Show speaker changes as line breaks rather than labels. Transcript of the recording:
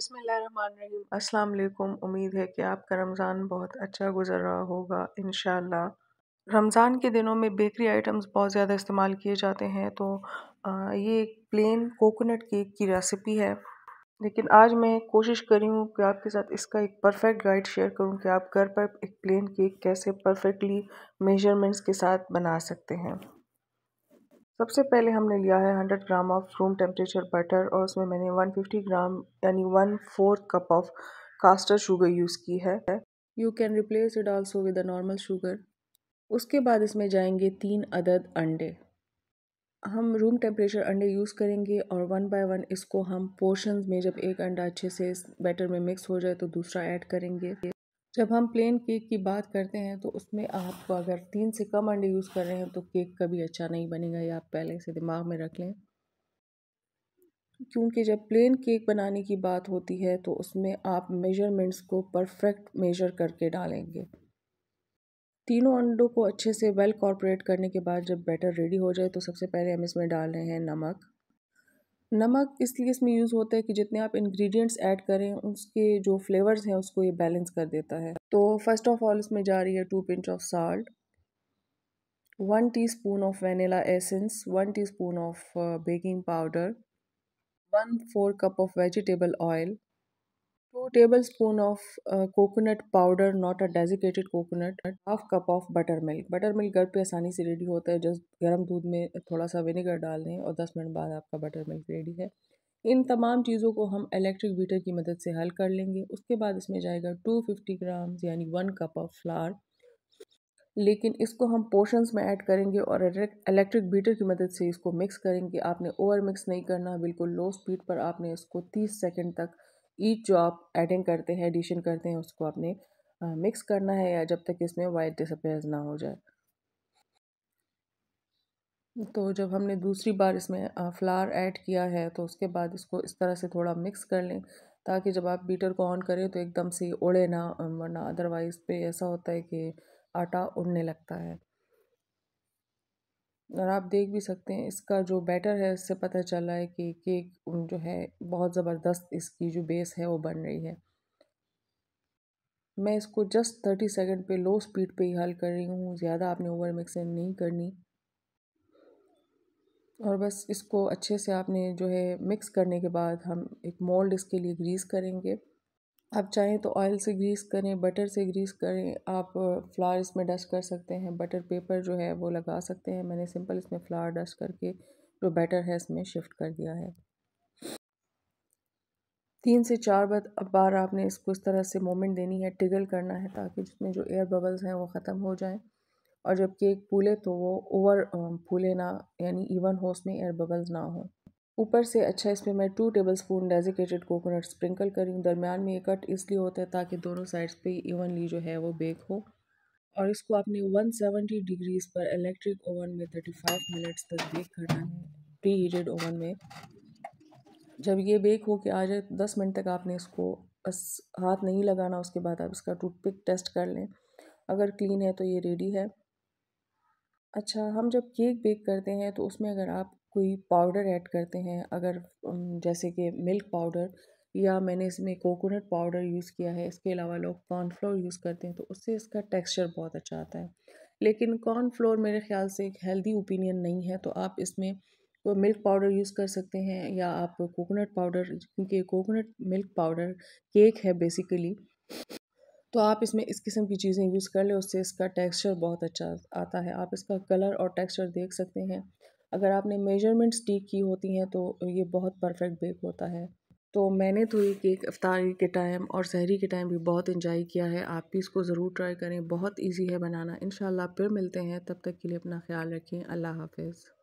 बिसमीम अस्सलाम वालेकुम उम्मीद है कि आपका रमज़ान बहुत अच्छा गुजर रहा होगा इन रमज़ान के दिनों में बेकरी आइटम्स बहुत ज़्यादा इस्तेमाल किए जाते हैं तो ये एक प्लेन कोकोनट केक की रेसिपी है लेकिन आज मैं कोशिश करी हूँ कि आपके साथ इसका एक परफेक्ट गाइड शेयर करूँ कि आप घर पर एक प्लेन केक कैसे परफेक्टली मेजरमेंट्स के साथ बना सकते हैं सबसे पहले हमने लिया है hundred gram of room temperature butter और उसमें मैंने वन फिफ्टी ग्राम यानी one fourth cup of caster sugar use की है you can replace it also with a normal sugar उसके बाद इसमें जाएंगे तीन अदद अंडे हम रूम टेम्परेचर अंडे यूज़ करेंगे और वन बाय वन इसको हम पोर्शन में जब एक अंडा अच्छे से बैटर में मिक्स हो जाए तो दूसरा ऐड करेंगे जब हम प्लेन केक की बात करते हैं तो उसमें आप अगर तीन से कम अंडे यूज़ कर रहे हैं तो केक कभी अच्छा नहीं बनेगा ये आप पहले से दिमाग में रख लें क्योंकि जब प्लेन केक बनाने की बात होती है तो उसमें आप मेजरमेंट्स को परफेक्ट मेजर करके डालेंगे तीनों अंडों को अच्छे से वेल कॉर्पोरेट करने के बाद जब बैटर रेडी हो जाए तो सबसे पहले हम इसमें डाल रहे हैं नमक नमक इसलिए इसमें यूज़ होता है कि जितने आप इंग्रेडिएंट्स ऐड करें उसके जो फ्लेवर्स हैं उसको ये बैलेंस कर देता है तो फर्स्ट ऑफ ऑल इसमें जा रही है two pinch of salt one teaspoon of vanilla essence one teaspoon of baking powder one four cup of vegetable oil table spoon of coconut powder not a desiccated coconut half cup of butter milk butter milk घर पे आसानी से ready होता है just गर्म दूध में थोड़ा सा विनेगर डाल दें और 10 मिनट बाद आपका बटर मिल्क रेडी है इन तमाम चीज़ों को हम इलेक्ट्रिक बीटर की मदद से हल कर लेंगे उसके बाद इसमें जाएगा 250 ग्राम यानी वन कप ऑफ फ्लार लेकिन इसको हम पोर्शंस में ऐड करेंगे और इलेक्ट्रिक बीटर की मदद से इसको मिक्स करेंगे आपने ओवर मिक्स नहीं करना बिल्कुल लो स्पीड पर आपने इसको 30 सेकंड तक ईट जो आप एडिंग करते हैं एडिशन करते हैं उसको आपने मिक्स करना है या जब तक इसमें वाइट डिसअपेयर ना हो जाए तो जब हमने दूसरी बार इसमें फ्लावर ऐड किया है तो उसके बाद इसको इस तरह से थोड़ा मिक्स कर लें ताकि जब आप बीटर को ऑन करें तो एकदम से उड़े ना वरना अदरवाइज़ पे ऐसा होता है कि आटा उड़ने लगता है और आप देख भी सकते हैं इसका जो बैटर है इससे पता चल रहा है कि केक जो है बहुत ज़बरदस्त इसकी जो बेस है वो बन रही है मैं इसको जस्ट थर्टी सेकेंड पे लो स्पीड पे ही हल कर रही हूँ ज़्यादा आपने ओवर मिक्सिंग नहीं करनी और बस इसको अच्छे से आपने जो है मिक्स करने के बाद हम एक मोल्ड इसके लिए ग्रीस करेंगे आप चाहें तो ऑयल से ग्रीस करें बटर से ग्रीस करें आप फ्लावर इसमें डस्ट कर सकते हैं बटर पेपर जो है वो लगा सकते हैं मैंने सिंपल इसमें फ्लावर डस्ट करके जो बैटर है इसमें शिफ्ट कर दिया है तीन से चार बार आपने इसको इस तरह से मोमेंट देनी है टिगल करना है ताकि जिसमें जो एयर बबल्स हैं वो ख़त्म हो जाएं और जब केक फूले तो वो ओवर फूले ना यानी इवन हो उसमें एयर बबल्स ना हो ऊपर से अच्छा इसमें मैं two table spoon desiccated coconut sprinkle करी हूँ दरमियान में ये कट इसलिए होता है ताकि दोनों साइड्स पे इवनली जो है वो बेक हो और इसको आपने 170 डिग्रीज पर इलेक्ट्रिक ओवन में 35 मिनट्स तक बेक करना है प्री हीटेड ओवन में जब ये बेक हो के आ जाए दस मिनट तक आपने इसको बस हाथ नहीं लगाना उसके बाद आप इसका टूथपिक टेस्ट कर लें अगर क्लीन है तो ये रेडी है अच्छा हम जब केक बेक करते हैं तो उसमें अगर आप कोई पाउडर ऐड करते हैं अगर जैसे कि मिल्क पाउडर या मैंने इसमें कोकोनट पाउडर यूज़ किया है इसके अलावा लोग कॉर्नफ्लोर यूज़ करते हैं तो उससे इसका टेक्सचर बहुत अच्छा आता है लेकिन कॉर्नफ्लोर मेरे ख्याल से एक हेल्दी ओपिनियन नहीं है तो आप इसमें कोई मिल्क पाउडर यूज़ कर सकते हैं या आप कोकोनट पाउडर क्योंकि कोकोनट मिल्क पाउडर केक है बेसिकली तो आप इसमें इस किस्म की चीज़ें यूज़ कर लें उससे इसका टेक्सचर बहुत अच्छा आता है आप इसका कलर और टेक्सचर देख सकते हैं अगर आपने मेजरमेंट्स ठीक की होती हैं तो ये बहुत परफेक्ट बेक होता है तो मैंने तो ये केक अफ्तारी के टाइम और सहरी के टाइम भी बहुत इन्जॉय किया है आप भी इसको ज़रूर ट्राई करें बहुत इजी है बनाना इन फिर मिलते हैं तब तक के लिए अपना ख्याल रखें अल्लाह हाफिज़